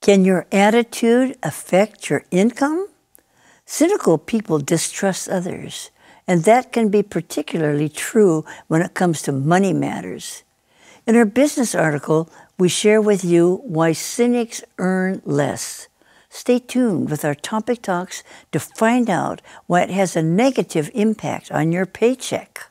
Can your attitude affect your income? Cynical people distrust others, and that can be particularly true when it comes to money matters. In our business article, we share with you why cynics earn less. Stay tuned with our topic talks to find out why it has a negative impact on your paycheck.